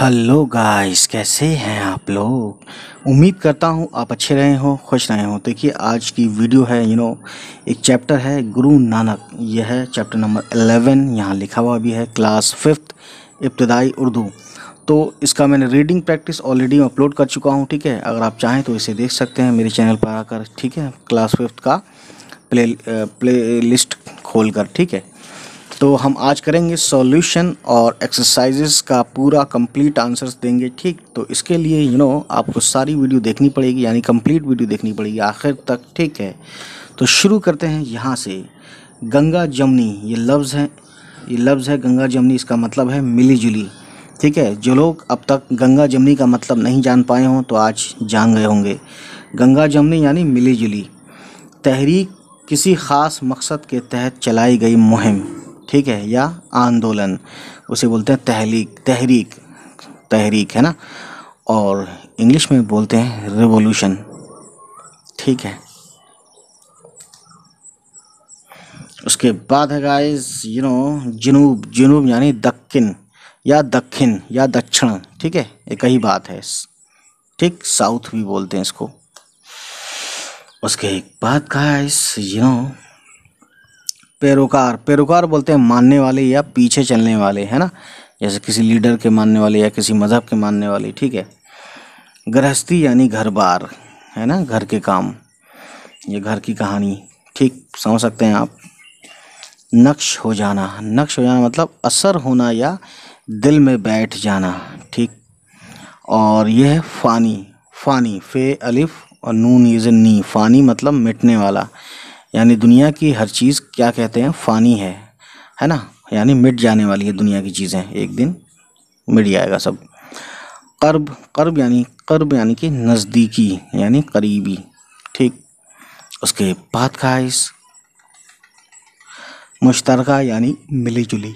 hello guys कैसे हैं आप लोग उम्मीद करता हूं आप अच्छे रहे हो खुश रहे हो देखिए आज की वीडियो है यू you नो know, एक चैप्टर है गुरु नानक यह है चैप्टर नंबर 11 यहां लिखा हुआ भी है क्लास फिफ्थ इब्तदाई उर्दू तो इसका मैंने रीडिंग प्रैक्टिस ऑलरेडी अपलोड कर चुका हूं ठीक है अगर आप चाहें तो इसे देख सकते हैं मेरे चैनल पर आकर ठीक है क्लास फिफ्थ का प्ले प्ले लिस्ट खोल कर ठीक है तो हम आज करेंगे सॉल्यूशन और एक्सरसाइजेस का पूरा कंप्लीट आंसर्स देंगे ठीक तो इसके लिए यू you नो know, आपको सारी वीडियो देखनी पड़ेगी यानी कंप्लीट वीडियो देखनी पड़ेगी आखिर तक ठीक है तो शुरू करते हैं यहाँ से गंगा जमनी ये लफ्ज़ हैं ये लफ्ज़ है गंगा जमनी इसका मतलब है मिली जुली ठीक है जो लोग अब तक गंगा जमनी का मतलब नहीं जान पाए हों तो आज जान गए होंगे गंगा जमनी यानी मिली जुली तहरीक किसी ख़ास मकसद के तहत चलाई गई मुहिम ठीक है या आंदोलन उसे बोलते हैं तहलीक तहरीक तहरीक है ना और इंग्लिश में बोलते हैं रिवोल्यूशन ठीक है उसके बाद है गाइस यू नो जनूब जनूब यानी दक्षिण या दक्षिण या दक्षिण ठीक है एक ही बात है ठीक साउथ भी बोलते हैं इसको उसके बाद गाइस यू नो पैरोकार पैरोकार बोलते हैं मानने वाले या पीछे चलने वाले है ना जैसे किसी लीडर के मानने वाले या किसी मज़हब के मानने वाले ठीक है गृहस्थी यानी घर बार है ना घर के काम ये घर की कहानी ठीक समझ सकते हैं आप नक्श हो जाना नक्श हो जाना मतलब असर होना या दिल में बैठ जाना ठीक और यह है फ़ानी फ़ानी फ़े अलिफ और नून इज़ नी फ़ानी मतलब मिटने वाला यानी दुनिया की हर चीज़ क्या कहते हैं फ़ानी है है ना यानी मिट जाने वाली है दुनिया की चीज़ें एक दिन मिट जाएगा सब कर्ब कर्ब यानी कर्ब यानी कि नज़दीकी यानी करीबी ठीक उसके बाद खाइश मुश्तर यानी मिली जुली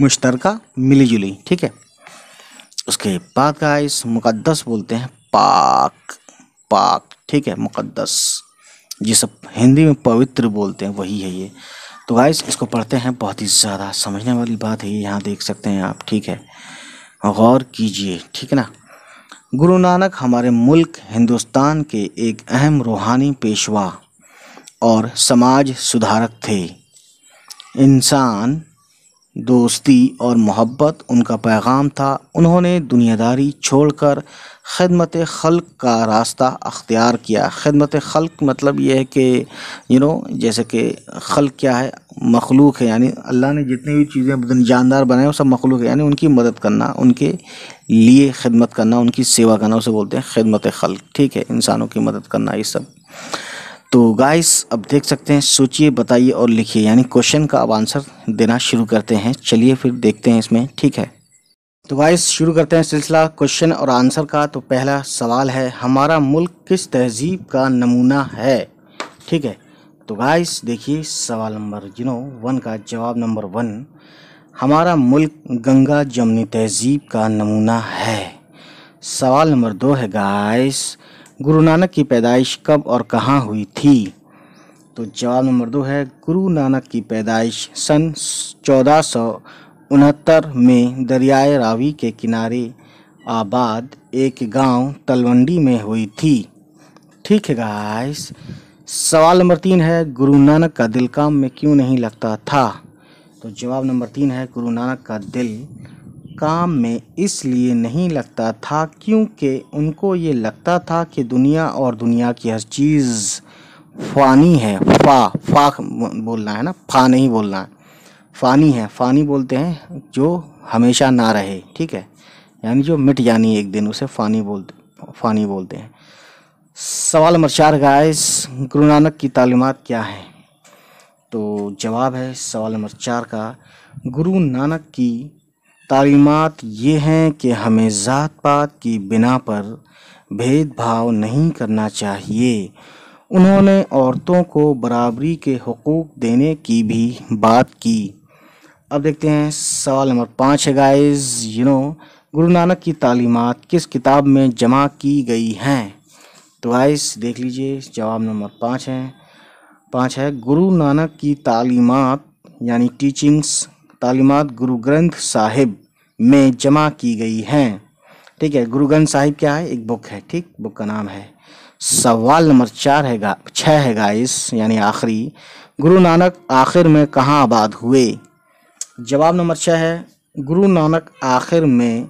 मुश्तरका मिली जुली ठीक है उसके बाद गाइस मुकद्दस बोलते हैं पाक पाक ठीक है मुकद्दस जिस हिंदी में पवित्र बोलते हैं वही है ये तो गाइस इसको पढ़ते हैं बहुत ही ज़्यादा समझने वाली बात है ये यहाँ देख सकते हैं आप ठीक है गौर कीजिए ठीक है ना गुरु नानक हमारे मुल्क हिंदुस्तान के एक अहम रूहानी पेशवा और समाज सुधारक थे इंसान दोस्ती और मोहब्बत उनका पैगाम था उन्होंने दुनियादारी छोड़कर खदमत खल्क का रास्ता अख्तियार किया खदमत खल्क मतलब यह है कि यू नो जैसे कि खल्क क्या है मखलूक है यानी अल्लाह ने जितनी भी चीज़ें जानदार बनाए वो सब मखलूक है यानी उनकी मदद करना उनके लिए खदमत करना उनकी सेवा करना उसे बोलते हैं खदमत खल्क ठीक है इंसानों की मदद करना ये सब तो गाइस अब देख सकते हैं सोचिए बताइए और लिखिए यानी क्वेश्चन का अब आंसर देना शुरू करते हैं चलिए फिर देखते हैं इसमें ठीक है तो गाइस शुरू करते हैं सिलसिला क्वेश्चन और आंसर का तो पहला सवाल है हमारा मुल्क किस तहजीब का नमूना है ठीक है तो गाइस देखिए सवाल नंबर यू नो वन का जवाब नंबर वन हमारा मुल्क गंगा जमनी तहजीब का नमूना है सवाल नंबर दो है गाइस गुरु नानक की पैदाइश कब और कहाँ हुई थी तो जवाब नंबर दो है गुरु नानक की पैदाइश सन चौदह सौ उनहत्तर में दरियाए रावी के किनारे आबाद एक गांव तलवंडी में हुई थी ठीक है गाइस सवाल नंबर तीन है गुरु नानक का दिल काम में क्यों नहीं लगता था तो जवाब नंबर तीन है गुरु नानक का दिल काम में इसलिए नहीं लगता था क्योंकि उनको ये लगता था कि दुनिया और दुनिया की हर चीज़ फ़ानी है फ़ा फ़ा बोलना है ना फ़ा नहीं बोलना है फ़ानी है फ़ानी बोलते हैं जो हमेशा ना रहे ठीक है यानी जो मिट जानी एक दिन उसे फ़ानी बोलते फ़ानी बोलते हैं सवाल नंबर चार गाइस गुरु नानक की तालीमत क्या है तो जवाब है सवाल नंबर चार का गुरु नानक की तालीमत ये हैं कि हमें ज़ात पात की बिना पर भेदभाव नहीं करना चाहिए उन्होंने औरतों को बराबरी के हकूक़ देने की भी बात की अब देखते हैं सवाल नंबर पाँच है गाइस यू नो गुरु नानक की तालीमत किस किताब में जमा की गई हैं तो गाइस देख लीजिए जवाब नंबर पाँच है पाँच है गुरु नानक की तालीमत यानी टीचिंग्स तालीमत गुरु ग्रंथ साहिब में जमा की गई हैं ठीक है गुरु ग्रंथ साहिब क्या है एक बुक है ठीक बुक का नाम है सवाल नंबर चार है गा छः है गाइस यानी आखिरी गुरु नानक आखिर में कहाँ आबाद हुए जवाब नंबर छः है गुरु नानक आखिर में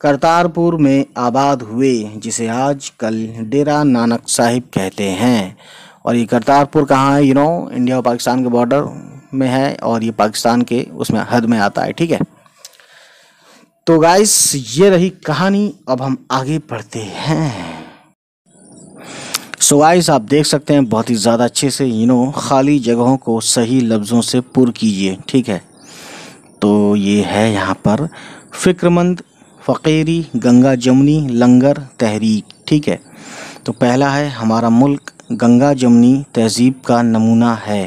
करतारपुर में आबाद हुए जिसे आज कल डेरा नानक साहिब कहते हैं और ये करतारपुर कहाँ है यू नो इंडिया और पाकिस्तान के बॉर्डर में है और ये पाकिस्तान के उसमें हद में आता है ठीक है तो गाइस ये रही कहानी अब हम आगे बढ़ते हैं सो so गाइस आप देख सकते हैं बहुत ही ज़्यादा अच्छे से यू नो खाली जगहों को सही लफ्ज़ों से पुर कीजिए ठीक है तो ये है यहाँ पर फ़िक्रमंद फ़कीरी गंगा जमनी लंगर तहरीक ठीक है तो पहला है हमारा मुल्क गंगा जमनी तहजीब का नमूना है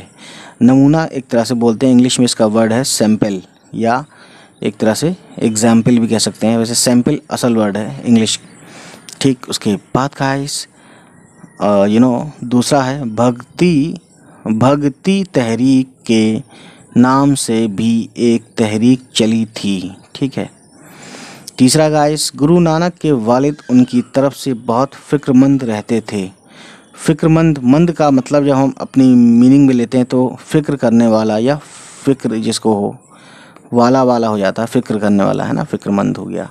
नमूना एक तरह से बोलते हैं इंग्लिश में इसका वर्ड है सैम्पल या एक तरह से एग्जाम्पल भी कह सकते हैं वैसे सैम्पल असल वर्ड है इंग्लिश ठीक उसके बाद का है इस यू नो दूसरा है भक्ति भक्ति तहरीक के नाम से भी एक तहरीक चली थी ठीक है तीसरा गाइस गुरु नानक के वालिद उनकी तरफ से बहुत फ़िक्रमंद रहते थे फ़िक्रमंद मंद का मतलब जब हम अपनी मीनिंग में लेते हैं तो फ़िक्र करने वाला या फ़िक्र जिसको हो वाला वाला हो जाता है फ़िक्र करने वाला है ना फ़िक्रमंद हो गया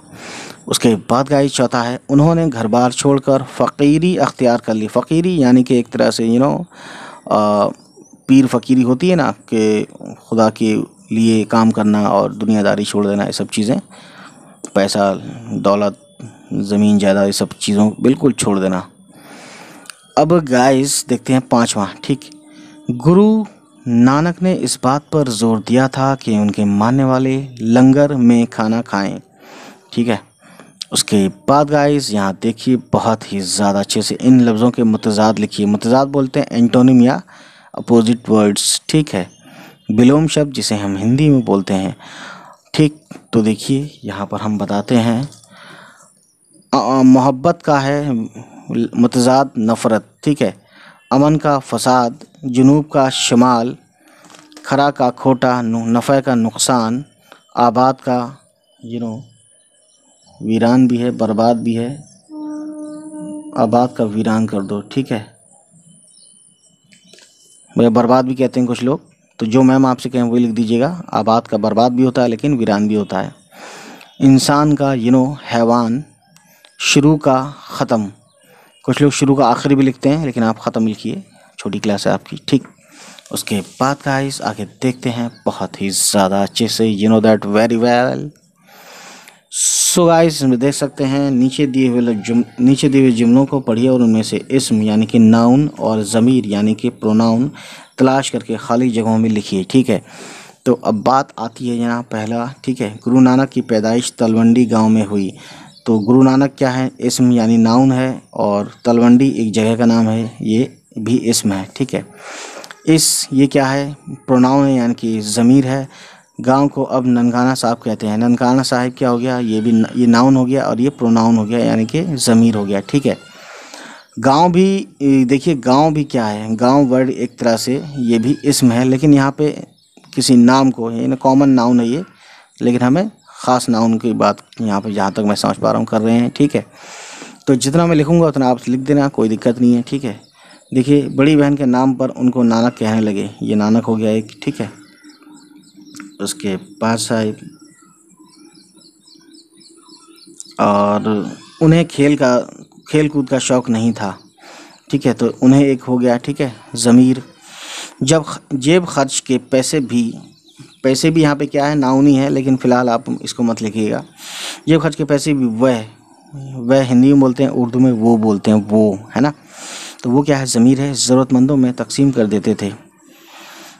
उसके बाद गाइस चौथा है उन्होंने घर बार छोड़कर फ़कीरी अख्तियार कर ली फ़कीरी यानी कि एक तरह से यू नो पीर फ़कीरी होती है ना कि खुदा के लिए काम करना और दुनियादारी छोड़ देना ये सब चीज़ें पैसा दौलत ज़मीन जायदाद ये सब चीज़ों बिल्कुल छोड़ देना अब गाइस देखते हैं पांचवा ठीक गुरु नानक ने इस बात पर जोर दिया था कि उनके मानने वाले लंगर में खाना खाएं ठीक है उसके बाद गाइस यहाँ देखिए बहुत ही ज़्यादा अच्छे से इन लफ्ज़ों के मतजाद लिखिए मतजाद बोलते हैं एंटोनिम या अपोजिट वर्ड्स ठीक है विलोम शब्द जिसे हम हिंदी में बोलते हैं ठीक तो देखिए यहाँ पर हम बताते हैं मोहब्बत का है मतजाद नफ़रत ठीक है अमन का फसाद जुनूब का शमाल खरा का खोटा नफ़े का नुकसान आबाद का यू नो वीरान भी है बर्बाद भी है आबाद का वीरान कर दो ठीक है भैया बर्बाद भी कहते हैं कुछ लोग तो जो मैम आपसे कहें वही लिख दीजिएगा आबाद का बर्बाद भी होता है लेकिन वीरान भी होता है इंसान का यू नो हैवान शुरू का ख़त्म कुछ लोग शुरू का आखिरी भी लिखते हैं लेकिन आप ख़त्म लिखिए छोटी क्लास है आपकी ठीक उसके बाद का इस आगे देखते हैं बहुत ही ज़्यादा अच्छे से you know that very well so guys इसमें देख सकते हैं नीचे दिए हुए जुम नीचे दिए हुए जुमलों को पढ़िए और उनमें से इसम यानी कि नाउन और ज़मीर यानी कि प्रोनाउन तलाश करके खाली जगहों में लिखिए ठीक है तो अब बात आती है यहाँ पहला ठीक है गुरु नानक की पैदाइश तलवंडी गांव में हुई तो गुरु नानक क्या है इसम यानी नाउन है और तलवंडी एक जगह का नाम है ये भी इसम है ठीक है इस ये क्या है प्रोनाउन है यानी कि ज़मीर है गांव को अब ननकाना साहब कहते हैं ननकाना साहब क्या हो गया ये भी न, ये नाउन हो गया और ये प्रोनाउन हो गया यानी कि ज़मीर हो गया ठीक है गांव भी देखिए गांव भी क्या है गांव वर्ड एक तरह से ये भी इसम है लेकिन यहाँ पे किसी नाम को है ना कॉमन नाउन है ये लेकिन हमें ख़ास ना उनकी बात यहाँ पर जहाँ तक मैं समझ पा रहा हूँ कर रहे हैं ठीक है तो जितना मैं लिखूँगा उतना आप लिख देना कोई दिक्कत नहीं है ठीक है देखिए बड़ी बहन के नाम पर उनको नानक कहने लगे ये नानक हो गया एक ठीक है उसके पास साहिब और उन्हें खेल का खेल कूद का शौक़ नहीं था ठीक है तो उन्हें एक हो गया ठीक है ज़मीर जब जेब खर्च के पैसे भी पैसे भी यहाँ पे क्या है नाउनी है लेकिन फ़िलहाल आप इसको मत लिखिएगा ये खर्च के पैसे भी वह वह हिंदी में बोलते हैं उर्दू में वो बोलते हैं वो है ना तो वो क्या है ज़मीर है ज़रूरतमंदों में तकसीम कर देते थे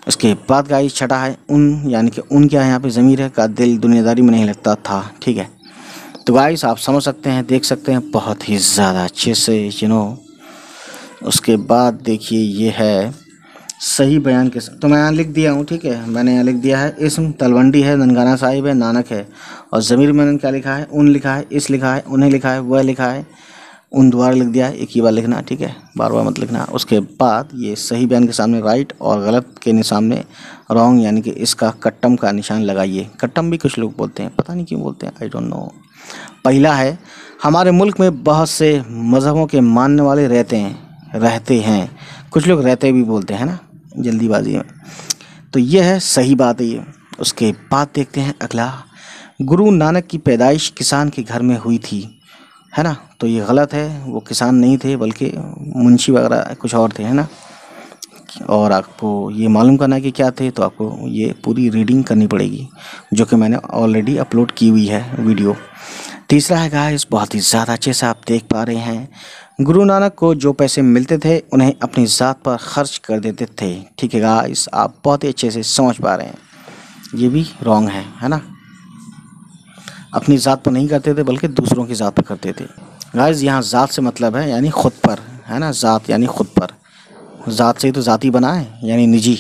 उसके बाद गाइस छठा है उन यानी कि उन क्या है यहाँ पे ज़मीर है का दिल दुनियादारी में नहीं लगता था ठीक है तो गाइस आप समझ सकते हैं देख सकते हैं बहुत ही ज़्यादा अच्छे से यू नो उसके बाद देखिए ये है सही बयान के साथ तो मैं यहाँ लिख दिया हूँ ठीक है मैंने यहाँ लिख दिया है इसम तलवंडी है ननगाना साहिब है नानक है और ज़मीर मैंने क्या लिखा है उन लिखा है इस लिखा है उन्हें लिखा है वह लिखा है उन द्वारा लिख दिया है एक ही बार लिखना ठीक है बार बार मत लिखना उसके बाद ये सही बयान के सामने राइट और गलत के सामने रॉन्ग यानी कि इसका कट्टम का निशान लगाइए कट्टम भी कुछ लोग बोलते हैं पता नहीं क्यों बोलते हैं आई डोंट नो पहला है हमारे मुल्क में बहुत से मज़हबों के मानने वाले रहते हैं रहते हैं कुछ लोग रहते भी बोलते हैं ना जल्दीबाजी में तो यह है सही बात है ये उसके बाद देखते हैं अगला गुरु नानक की पैदाइश किसान के घर में हुई थी है ना तो ये गलत है वो किसान नहीं थे बल्कि मुंशी वगैरह कुछ और थे है ना और आपको ये मालूम करना है कि क्या थे तो आपको ये पूरी रीडिंग करनी पड़ेगी जो कि मैंने ऑलरेडी अपलोड की हुई है वीडियो तीसरा है गाइस बहुत ही ज़्यादा अच्छे से आप देख पा रहे हैं गुरु नानक को जो पैसे मिलते थे उन्हें अपनी ज़ात पर खर्च कर देते थे ठीक है गाइस आप बहुत ही अच्छे से समझ पा रहे हैं ये भी रॉन्ग है है ना अपनी ज़ात पर नहीं करते थे बल्कि दूसरों की ज़ात पर करते थे गाइस यहाँ ज़ात से मतलब है यानी खुद पर है ना ज़ात यानी खुद पर ज़ात से ही तो ज़ाती बना है यानी निजी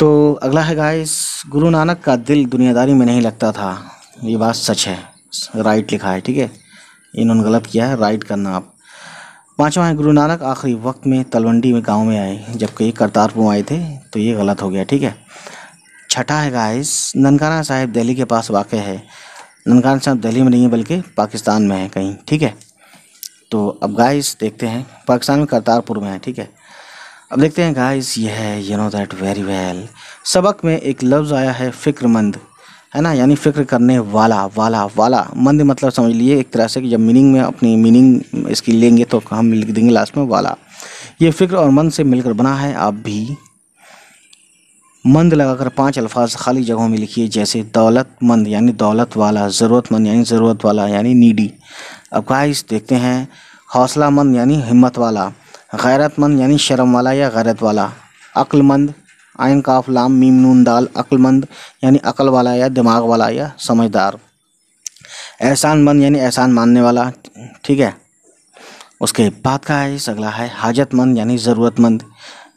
तो अगला है गाइस गुरु नानक का दिल दुनियादारी में नहीं लगता था ये बात सच है राइट लिखा है ठीक है इन्होंने गलत किया है राइट करना आप पाँचवा है गुरु नानक आखिरी वक्त में तलवंडी में गांव में आए जबकि ये करतारपुर आए थे तो ये गलत हो गया ठीक है छठा है गाइस ननकाना साहिब दिल्ली के पास वाक़ है ननकाना साहब दिल्ली में नहीं है बल्कि पाकिस्तान में है कहीं ठीक है तो अब गाइस देखते हैं पाकिस्तान में करतारपुर में है ठीक है अब देखते हैं गाइस ये है you know that very well सबक में एक लफ्ज़ आया है फ़िक्रमंद है ना यानी फ़िक्र करने वाला वाला वाला मंद मतलब समझ लीजिए एक तरह से कि जब मीनिंग में अपनी मीनिंग इसकी लेंगे तो हम लिख देंगे लास्ट में वाला ये फ़िक्र और मंद से मिलकर बना है आप भी मंद लगाकर पांच अल्फाज खाली जगहों में लिखिए जैसे दौलतमंद यानी दौलत वाला ज़रूरतमंद यानी ज़रूरत वाला यानी नीडी अब गाइस देखते हैं हौसला मंद यानी हिम्मत वाला गैरतमंद यानी शर्म वाला या गैरत वाला अक्लमंद आयन काफ लाम मीम नून दाल अक्लमंद यानी अकल वाला या दिमाग वाला या समझदार एहसान मंद यानी एहसान मानने वाला ठीक है उसके बाद का है अगला है हाजतमंद यानी ज़रूरतमंद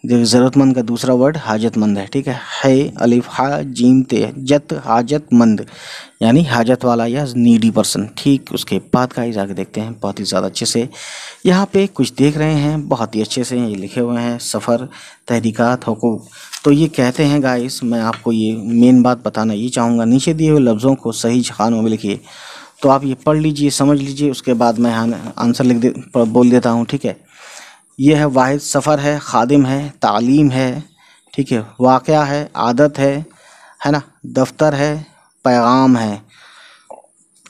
ज़रूरतमंद का दूसरा वर्ड हाजतमंद है ठीक है है अलिफ हा जीम ते जत हाजतमंद यानी हाजत वाला या नीडी पर्सन ठीक उसके बाद का आगे देखते हैं बहुत ही ज़्यादा अच्छे से यहाँ पे कुछ देख रहे हैं बहुत ही अच्छे से ये लिखे हुए हैं सफ़र तहरीक़ात हकूक तो ये कहते हैं गाइस मैं आपको ये मेन बात बताना ये चाहूँगा नीचे दिए हुए लफ्ज़ों को सही खानों में लिखिए तो आप ये पढ़ लीजिए समझ लीजिए उसके बाद मैं आंसर लिख दे बोल देता हूँ ठीक है ये है वाहिद सफ़र है खादिम है तालीम है ठीक है वाक़ है आदत है है ना दफ्तर है पैगाम है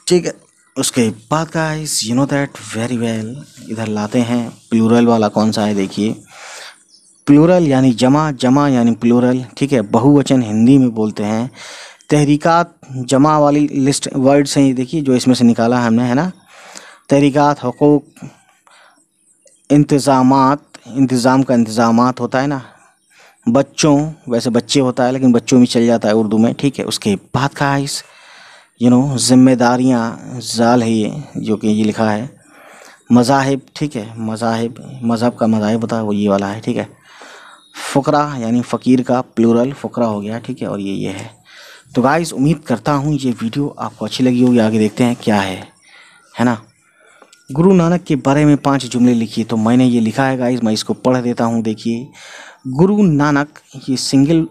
ठीक है उसके बाद का इस you know that very well इधर लाते हैं प्लूरल वाला कौन सा है देखिए प्लूरल यानी जमा जमा यानी प्लूरल ठीक है बहुवचन हिंदी में बोलते हैं तहरीकात जमा वाली लिस्ट वर्ड्स हैं ये देखिए जो इसमें से निकाला हमने है ना तहरीकात हकूक़ इंतज़ाम इंतज़ाम का इंतज़ाम होता है ना बच्चों वैसे बच्चे होता है लेकिन बच्चों में चल जाता है उर्दू में ठीक है उसके बाद का इस यू नो ज़िम्मेदारियाँ जाल है ये जो कि ये लिखा है मजाहब ठीक है मजाहब मज़हब का मजाहब होता है वो ये वाला है ठीक है फ़करा यानी फ़कीर का प्लूरल फ़करा हो गया ठीक है और ये ये है तो गाइस उम्मीद करता हूँ ये वीडियो आपको अच्छी लगी होगी आगे देखते हैं क्या है है ना गुरु नानक के बारे में पांच जुमले लिखिए तो मैंने ये लिखा है गाइज मैं इसको पढ़ देता हूँ देखिए गुरु नानक ये सिंगल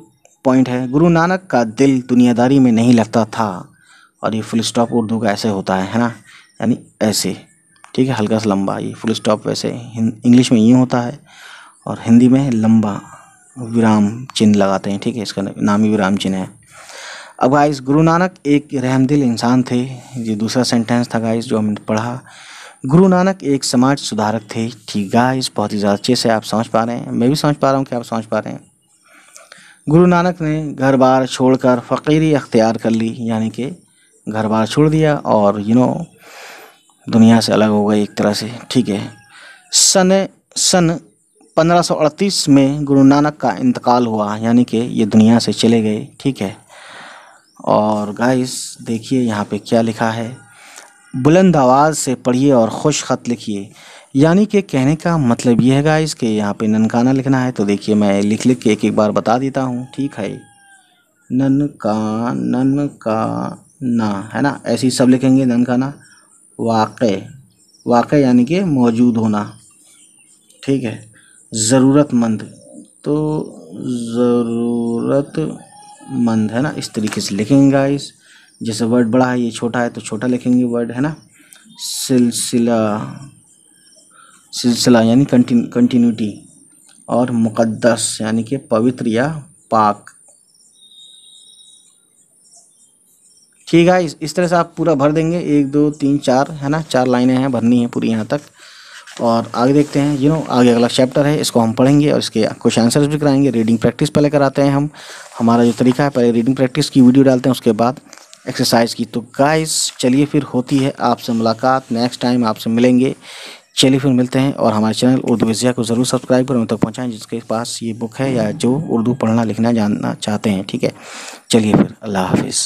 पॉइंट है गुरु नानक का दिल दुनियादारी में नहीं लगता था और ये फुल स्टॉप उर्दू का ऐसे होता है है ना यानी ऐसे ठीक है हल्का सा लंबा ये फुल स्टॉप वैसे इंग्लिश में यूँ होता है और हिंदी में लंबा विराम चिन्ह लगाते हैं ठीक है इसका नाम ही विराम चिन्ह है अब गाइस गुरु नानक एक रहमदिल इंसान थे ये दूसरा सेंटेंस था गाइस जो हमने पढ़ा गुरु नानक एक समाज सुधारक थे ठीक गाइस बहुत ही ज़्यादा अच्छे से आप समझ पा रहे हैं मैं भी समझ पा रहा हूँ कि आप समझ पा रहे हैं गुरु नानक ने घर बार छोड़कर फ़कीरी अख्तियार कर ली यानी कि घर बार छोड़ दिया और यू नो दुनिया से अलग हो गए एक तरह से ठीक है सन सन 1538 में गुरु नानक का इंतकाल हुआ यानी कि ये दुनिया से चले गए ठीक है और गाइस देखिए यहाँ पे क्या लिखा है बुलंद आवाज़ से पढ़िए और खुश ख़त लिखिए यानी कि कहने का मतलब ये है गाइस कि यहाँ पे ननकाना लिखना है तो देखिए मैं लिख लिख के एक एक बार बता देता हूँ ठीक है ननका का ना है ना ऐसे ही सब लिखेंगे ननकाना वाक़ वाक़ यानी कि मौजूद होना ठीक है ज़रूरतमंद तो ज़रूरतमंद है ना इस तरीके से लिखेंगे गाइस जैसे वर्ड बड़ा है ये छोटा है तो छोटा लिखेंगे वर्ड है ना सिलसिला सिलसिला यानी कंटिन्यूटी और मुकद्दस यानी कि पवित्र या पाक ठीक है इस तरह से आप पूरा भर देंगे एक दो तीन चार है ना चार लाइनें हैं भरनी है पूरी यहाँ तक और आगे देखते हैं यू नो आगे अगला चैप्टर है इसको हम पढ़ेंगे और इसके क्वेश्चन आंसर्स भी कराएंगे रीडिंग प्रैक्टिस पहले कराते हैं हम हमारा जो तरीका है पहले रीडिंग प्रैक्टिस की वीडियो डालते हैं उसके बाद एक्सरसाइज की तो गाइस चलिए फिर होती है आपसे मुलाकात नेक्स्ट टाइम आपसे मिलेंगे चलिए फिर मिलते हैं और हमारे चैनल उर्दू विज़िया को ज़रूर सब्सक्राइब करें उन तक पहुँचाएँ जिसके पास ये बुक है या जो उर्दू पढ़ना लिखना जानना चाहते हैं ठीक है चलिए फिर अल्लाह हाफिज़